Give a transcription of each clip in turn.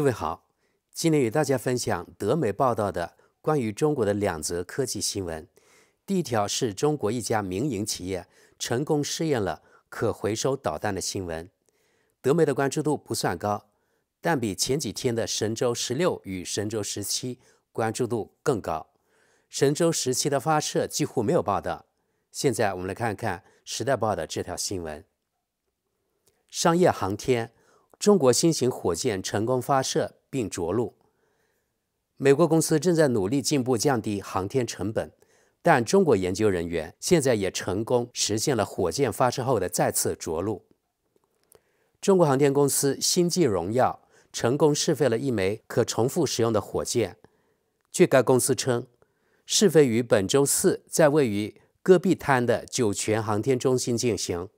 各位好，今天与大家分享德媒报道的关于中国的两则科技新闻。第一条是中国一家民营企业成功试验了可回收导弹的新闻，德媒的关注度不算高，但比前几天的神舟十六与神舟十七关注度更高。神舟十七的发射几乎没有报道。现在我们来看看《时代报》的这条新闻：商业航天。中国新型火箭成功发射并着陆。美国公司正在努力进一步降低航天成本，但中国研究人员现在也成功实现了火箭发射后的再次着陆。中国航天公司“星际荣耀”成功试飞了一枚可重复使用的火箭。据该公司称，试飞于本周四在位于戈壁滩的酒泉航天中心进行。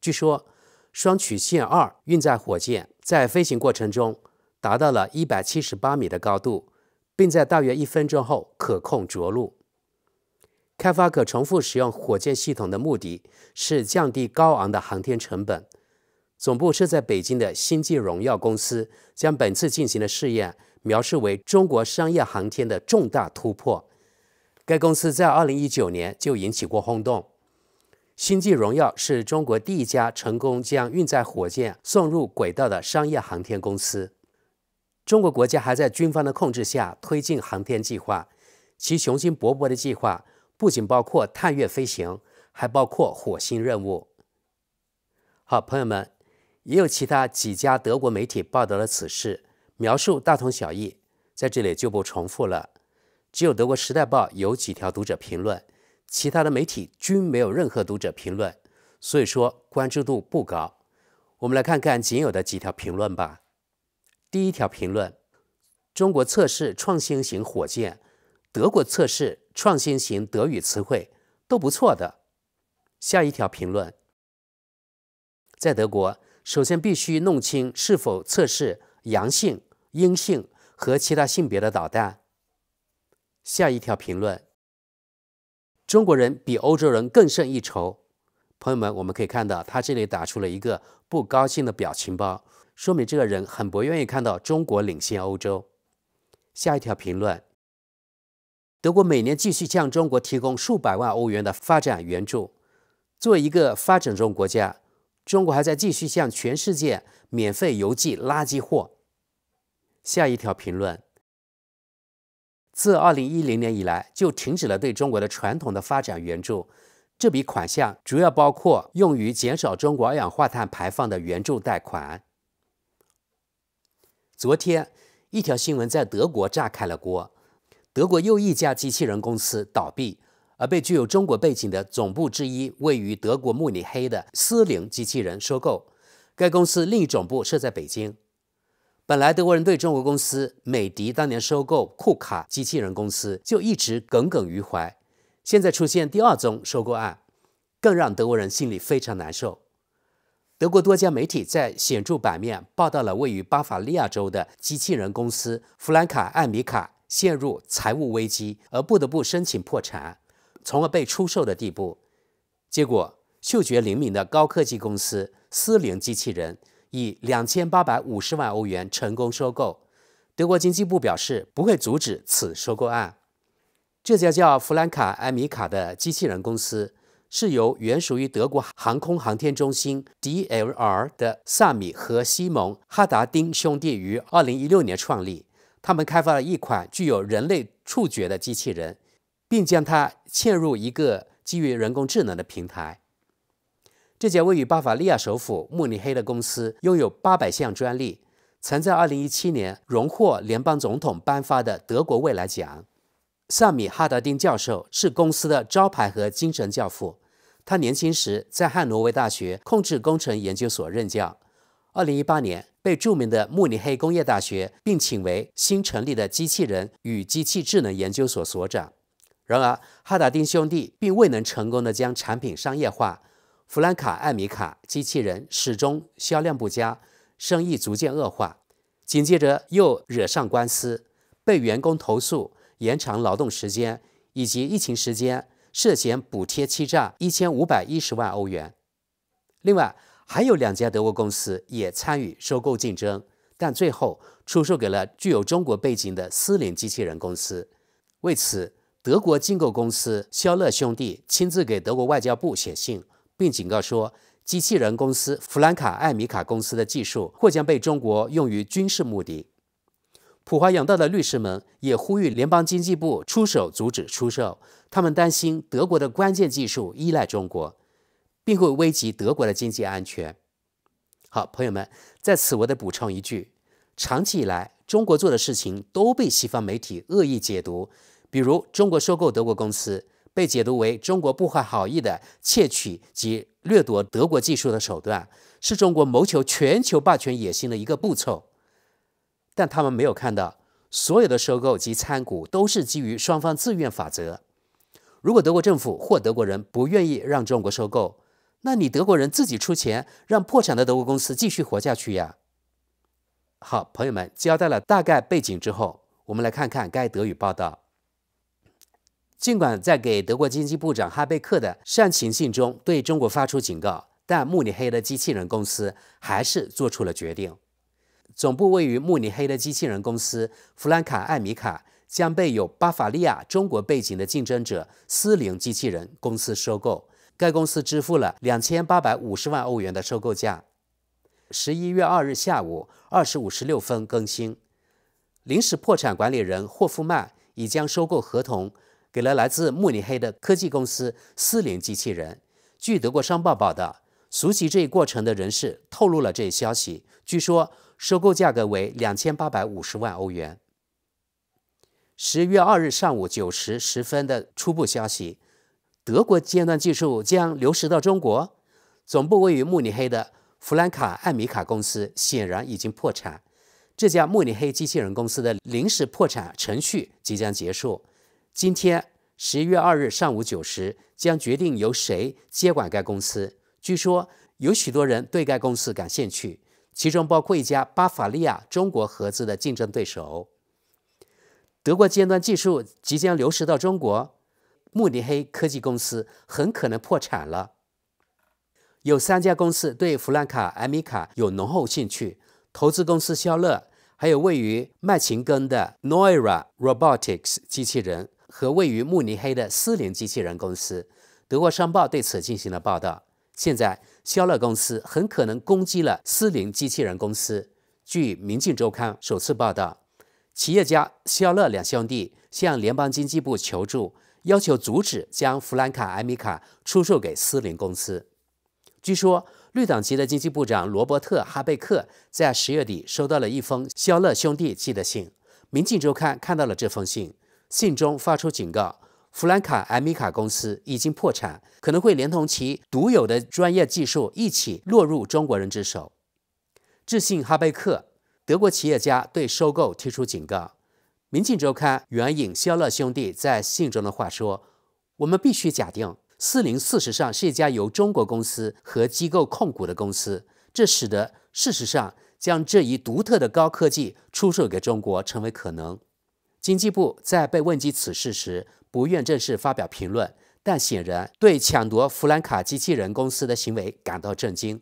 据说。双曲线二运载火箭在飞行过程中达到了一百七十八米的高度，并在大约一分钟后可控着陆。开发可重复使用火箭系统的目的，是降低高昂的航天成本。总部设在北京的星际荣耀公司，将本次进行的试验描述为中国商业航天的重大突破。该公司在二零一九年就引起过轰动。星际荣耀是中国第一家成功将运载火箭送入轨道的商业航天公司。中国国家还在军方的控制下推进航天计划，其雄心勃勃的计划不仅包括探月飞行，还包括火星任务。好，朋友们，也有其他几家德国媒体报道了此事，描述大同小异，在这里就不重复了。只有《德国时代报》有几条读者评论。其他的媒体均没有任何读者评论，所以说关注度不高。我们来看看仅有的几条评论吧。第一条评论：中国测试创新型火箭，德国测试创新型德语词汇都不错的。下一条评论：在德国，首先必须弄清是否测试阳性、阴性和其他性别的导弹。下一条评论。中国人比欧洲人更胜一筹，朋友们，我们可以看到他这里打出了一个不高兴的表情包，说明这个人很不愿意看到中国领先欧洲。下一条评论：德国每年继续向中国提供数百万欧元的发展援助。作为一个发展中国家，中国还在继续向全世界免费邮寄垃圾货。下一条评论。自2010年以来，就停止了对中国的传统的发展援助。这笔款项主要包括用于减少中国二氧化碳排放的援助贷款。昨天，一条新闻在德国炸开了锅：德国又一家机器人公司倒闭，而被具有中国背景的总部之一位于德国慕尼黑的斯灵机器人收购。该公司另一总部设在北京。本来德国人对中国公司美的当年收购库卡机器人公司就一直耿耿于怀，现在出现第二宗收购案，更让德国人心里非常难受。德国多家媒体在显著版面报道了位于巴伐利亚州的机器人公司弗兰卡艾米卡陷入财务危机而不得不申请破产，从而被出售的地步。结果，嗅觉灵敏的高科技公司斯灵机器人。以两千八百五十万欧元成功收购。德国经济部表示不会阻止此收购案。这家叫弗兰卡埃米卡的机器人公司是由原属于德国航空航天中心 DLR 的萨米和西蒙哈达丁兄弟于2016年创立。他们开发了一款具有人类触觉的机器人，并将它嵌入一个基于人工智能的平台。这家位于巴伐利亚首府慕尼黑的公司拥有八百项专利，曾在2017年荣获联邦总统颁发的德国未来奖。萨米·哈达丁教授是公司的招牌和精神教父。他年轻时在汉诺威大学控制工程研究所任教，2018年被著名的慕尼黑工业大学聘请为新成立的机器人与机器智能研究所所长。然而，哈达丁兄弟并未能成功的将产品商业化。弗兰卡艾米卡机器人始终销量不佳，生意逐渐恶化。紧接着又惹上官司，被员工投诉延长劳动时间以及疫情时间，涉嫌补贴欺诈一千五百一十万欧元。另外，还有两家德国公司也参与收购竞争，但最后出售给了具有中国背景的私零机器人公司。为此，德国进口公司肖乐兄弟亲自给德国外交部写信。并警告说，机器人公司弗兰卡艾米卡公司的技术或将被中国用于军事目的。普华永道的律师们也呼吁联邦经济部出手阻止出售，他们担心德国的关键技术依赖中国，并会危及德国的经济安全。好，朋友们，在此我得补充一句：长期以来，中国做的事情都被西方媒体恶意解读，比如中国收购德国公司。被解读为中国不怀好意的窃取及掠夺德国技术的手段，是中国谋求全球霸权野心的一个步骤。但他们没有看到，所有的收购及参股都是基于双方自愿法则。如果德国政府或德国人不愿意让中国收购，那你德国人自己出钱让破产的德国公司继续活下去呀？好，朋友们，交代了大概背景之后，我们来看看该德语报道。尽管在给德国经济部长哈贝克的煽情信中对中国发出警告，但慕尼黑的机器人公司还是做出了决定。总部位于慕尼黑的机器人公司弗兰卡艾米卡将被有巴伐利亚中国背景的竞争者斯灵机器人公司收购。该公司支付了两千八百五十万欧元的收购价。十一月二日下午二时五十六分更新，临时破产管理人霍夫曼已将收购合同。给了来自慕尼黑的科技公司四林机器人。据德国商报报道，熟悉这一过程的人士透露了这一消息。据说收购价格为两千八百五十万欧元。十一月二日上午九时十分的初步消息：德国尖端技术将流失到中国。总部位于慕尼黑的弗兰卡艾米卡公司显然已经破产。这家慕尼黑机器人公司的临时破产程序即将结束。今天十一月二日上午九时将决定由谁接管该公司。据说有许多人对该公司感兴趣，其中包括一家巴伐利亚中国合资的竞争对手。德国尖端技术即将流失到中国，慕尼黑科技公司很可能破产了。有三家公司对弗兰卡埃米卡有浓厚兴趣：投资公司肖勒，还有位于麦琴根的 Noira Robotics 机器人。和位于慕尼黑的斯林机器人公司，《德国商报》对此进行了报道。现在，肖勒公司很可能攻击了斯林机器人公司。据《明镜周刊》首次报道，企业家肖勒两兄弟向联邦经济部求助，要求阻止将弗兰卡埃米卡出售给斯林公司。据说，绿党籍的经济部长罗伯特哈贝克在十月底收到了一封肖勒兄弟寄的信，《明镜周刊》看到了这封信。信中发出警告，弗兰卡埃米卡公司已经破产，可能会连同其独有的专业技术一起落入中国人之手。致信哈贝克，德国企业家对收购提出警告。《民进周刊》援引肖乐兄弟在信中的话说：“我们必须假定四零事实上是一家由中国公司和机构控股的公司，这使得事实上将这一独特的高科技出售给中国成为可能。”经济部在被问及此事时，不愿正式发表评论，但显然对抢夺弗兰卡机器人公司的行为感到震惊。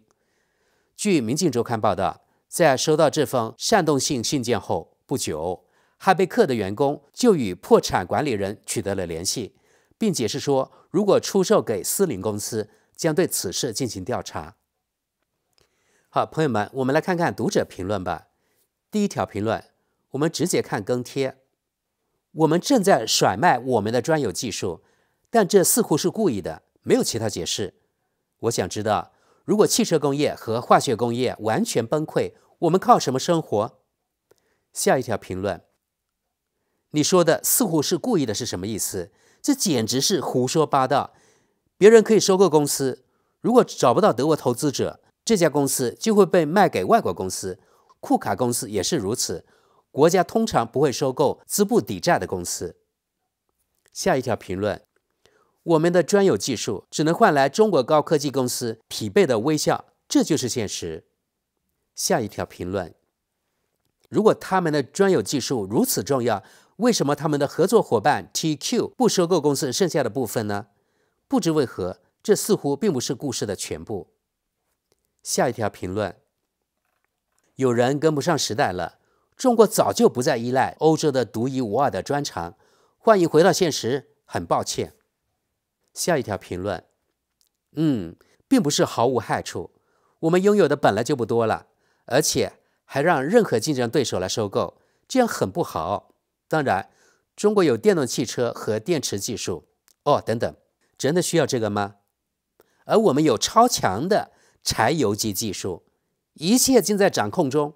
据《明镜周刊》报道，在收到这封煽动性信件后不久，哈贝克的员工就与破产管理人取得了联系，并解释说，如果出售给私灵公司，将对此事进行调查。好，朋友们，我们来看看读者评论吧。第一条评论，我们直接看跟贴。我们正在甩卖我们的专有技术，但这似乎是故意的，没有其他解释。我想知道，如果汽车工业和化学工业完全崩溃，我们靠什么生活？下一条评论，你说的似乎是故意的，是什么意思？这简直是胡说八道。别人可以收购公司，如果找不到德国投资者，这家公司就会被卖给外国公司。库卡公司也是如此。国家通常不会收购资不抵债的公司。下一条评论：我们的专有技术只能换来中国高科技公司疲惫的微笑，这就是现实。下一条评论：如果他们的专有技术如此重要，为什么他们的合作伙伴 TQ 不收购公司剩下的部分呢？不知为何，这似乎并不是故事的全部。下一条评论：有人跟不上时代了。中国早就不再依赖欧洲的独一无二的专长，欢迎回到现实。很抱歉。下一条评论，嗯，并不是毫无害处。我们拥有的本来就不多了，而且还让任何竞争对手来收购，这样很不好。当然，中国有电动汽车和电池技术。哦，等等，真的需要这个吗？而我们有超强的柴油机技术，一切尽在掌控中。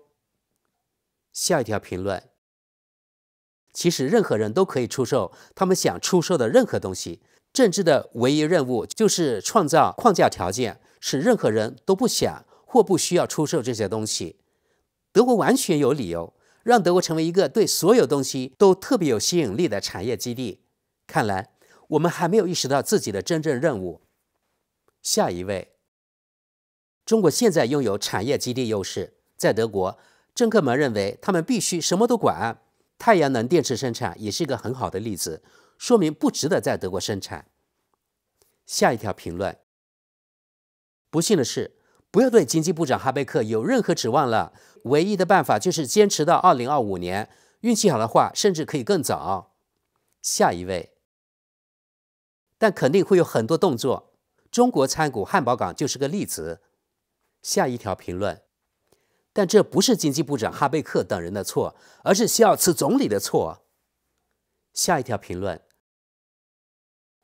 下一条评论。其实任何人都可以出售他们想出售的任何东西。政治的唯一任务就是创造框架条件，使任何人都不想或不需要出售这些东西。德国完全有理由让德国成为一个对所有东西都特别有吸引力的产业基地。看来我们还没有意识到自己的真正任务。下一位，中国现在拥有产业基地优势，在德国。政客们认为，他们必须什么都管。太阳能电池生产也是一个很好的例子，说明不值得在德国生产。下一条评论：不幸的是，不要对经济部长哈贝克有任何指望了。唯一的办法就是坚持到2025年，运气好的话，甚至可以更早。下一位，但肯定会有很多动作。中国参股汉堡港就是个例子。下一条评论。但这不是经济部长哈贝克等人的错，而是西奥茨总理的错。下一条评论：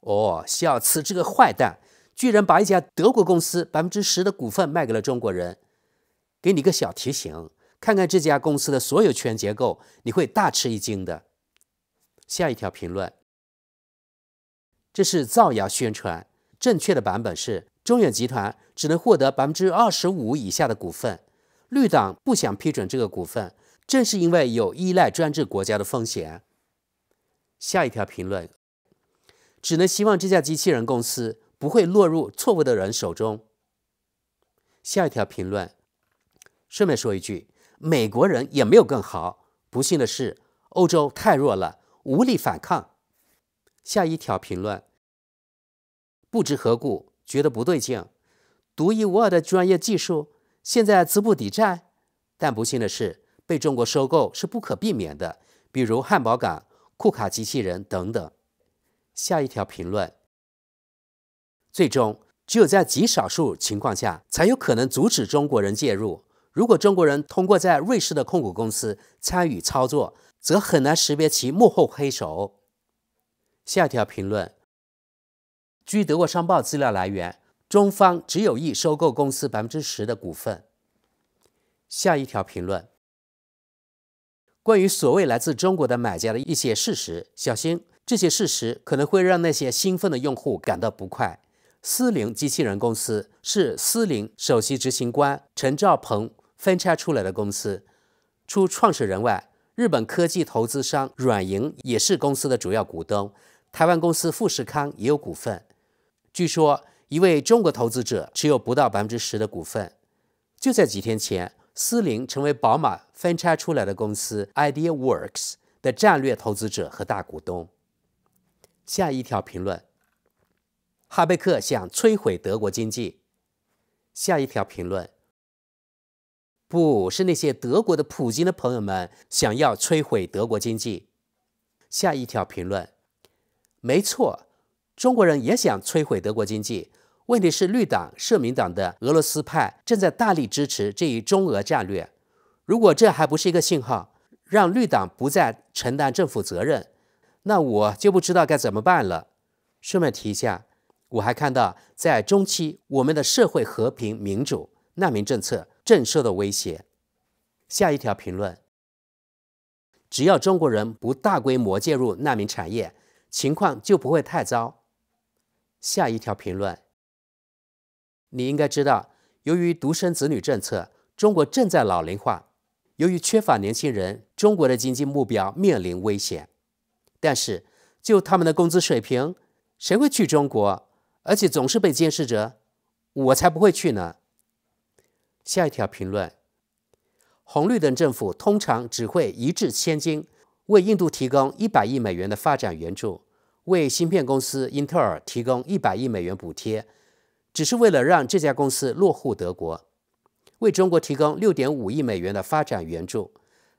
哦，西奥茨这个坏蛋，居然把一家德国公司百分之十的股份卖给了中国人。给你个小提醒，看看这家公司的所有权结构，你会大吃一惊的。下一条评论：这是造谣宣传，正确的版本是中远集团只能获得百分之二十五以下的股份。绿党不想批准这个股份，正是因为有依赖专制国家的风险。下一条评论，只能希望这家机器人公司不会落入错误的人手中。下一条评论，顺便说一句，美国人也没有更好。不幸的是，欧洲太弱了，无力反抗。下一条评论，不知何故觉得不对劲，独一无二的专业技术。现在资不抵债，但不幸的是，被中国收购是不可避免的，比如汉堡港、库卡机器人等等。下一条评论：最终，只有在极少数情况下才有可能阻止中国人介入。如果中国人通过在瑞士的控股公司参与操作，则很难识别其幕后黑手。下一条评论：据德国商报资料来源。中方只有意收购公司百分之十的股份。下一条评论：关于所谓来自中国的买家的一些事实，小心这些事实可能会让那些兴奋的用户感到不快。思灵机器人公司是思灵首席执行官陈兆鹏分拆出来的公司。除创始人外，日本科技投资商软银也是公司的主要股东，台湾公司富士康也有股份。据说。一位中国投资者持有不到百分之十的股份。就在几天前，斯林成为宝马分拆出来的公司 Idea Works 的战略投资者和大股东。下一条评论：哈贝克想摧毁德国经济。下一条评论：不是那些德国的普京的朋友们想要摧毁德国经济。下一条评论：没错，中国人也想摧毁德国经济。问题是绿党、社民党的俄罗斯派正在大力支持这一中俄战略。如果这还不是一个信号，让绿党不再承担政府责任，那我就不知道该怎么办了。顺便提一下，我还看到在中期，我们的社会和平民主难民政策正受到威胁。下一条评论：只要中国人不大规模介入难民产业，情况就不会太糟。下一条评论。你应该知道，由于独生子女政策，中国正在老龄化。由于缺乏年轻人，中国的经济目标面临危险。但是，就他们的工资水平，谁会去中国？而且总是被监视着，我才不会去呢。下一条评论：红绿灯政府通常只会一掷千金，为印度提供一百亿美元的发展援助，为芯片公司英特尔提供一百亿美元补贴。只是为了让这家公司落户德国，为中国提供六点五亿美元的发展援助。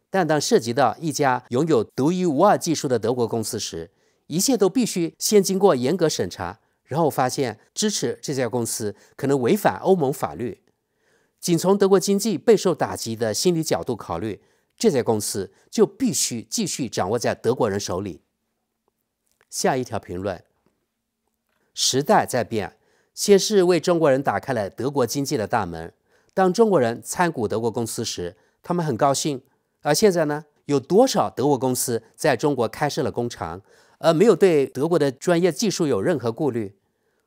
但当涉及到一家拥有独一无二技术的德国公司时，一切都必须先经过严格审查，然后发现支持这家公司可能违反欧盟法律。仅从德国经济备受打击的心理角度考虑，这家公司就必须继续掌握在德国人手里。下一条评论：时代在变。先是为中国人打开了德国经济的大门。当中国人参股德国公司时，他们很高兴。而现在呢？有多少德国公司在中国开设了工厂，而没有对德国的专业技术有任何顾虑？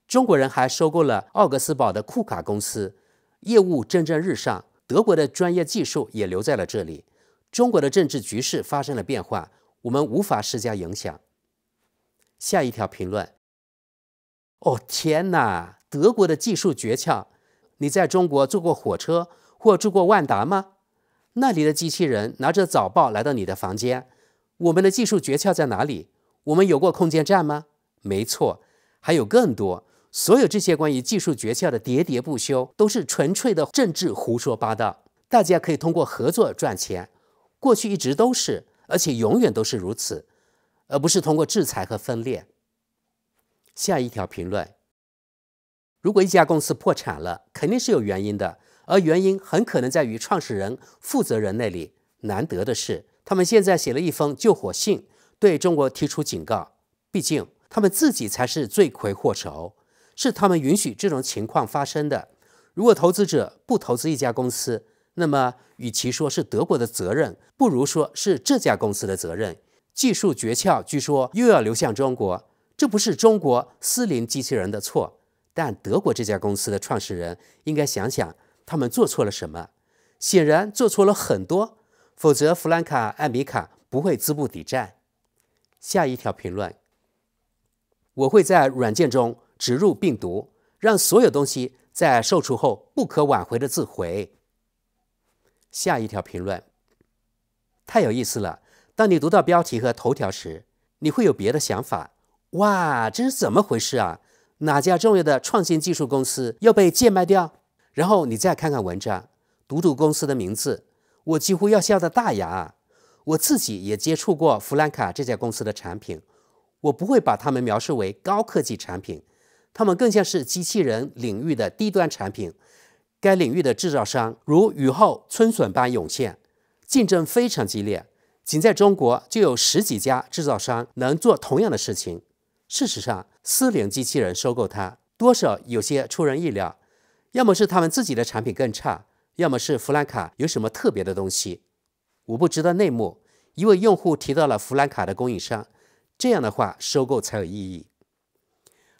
中国人还收购了奥格斯堡的库卡公司，业务蒸蒸日上。德国的专业技术也留在了这里。中国的政治局势发生了变化，我们无法施加影响。下一条评论。哦天哪！德国的技术诀窍，你在中国坐过火车或住过万达吗？那里的机器人拿着早报来到你的房间。我们的技术诀窍在哪里？我们有过空间站吗？没错，还有更多。所有这些关于技术诀窍的喋喋不休，都是纯粹的政治胡说八道。大家可以通过合作赚钱，过去一直都是，而且永远都是如此，而不是通过制裁和分裂。下一条评论：如果一家公司破产了，肯定是有原因的，而原因很可能在于创始人、负责人那里。难得的是，他们现在写了一封救火信，对中国提出警告。毕竟，他们自己才是罪魁祸首，是他们允许这种情况发生的。如果投资者不投资一家公司，那么与其说是德国的责任，不如说是这家公司的责任。技术诀窍据说又要流向中国。这不是中国四零机器人的错，但德国这家公司的创始人应该想想他们做错了什么。显然做错了很多，否则弗兰卡艾米卡不会资不抵债。下一条评论，我会在软件中植入病毒，让所有东西在售出后不可挽回的自毁。下一条评论，太有意思了。当你读到标题和头条时，你会有别的想法。哇，这是怎么回事啊？哪家重要的创新技术公司要被贱卖掉？然后你再看看文章，读读公司的名字，我几乎要笑到大牙。我自己也接触过弗兰卡这家公司的产品，我不会把他们描述为高科技产品，他们更像是机器人领域的低端产品。该领域的制造商如雨后春笋般涌现，竞争非常激烈。仅在中国就有十几家制造商能做同样的事情。事实上，四领机器人收购它多少有些出人意料，要么是他们自己的产品更差，要么是弗兰卡有什么特别的东西。我不知道内幕。一位用户提到了弗兰卡的供应商，这样的话收购才有意义。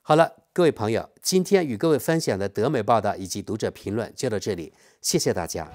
好了，各位朋友，今天与各位分享的德美报道以及读者评论就到这里，谢谢大家。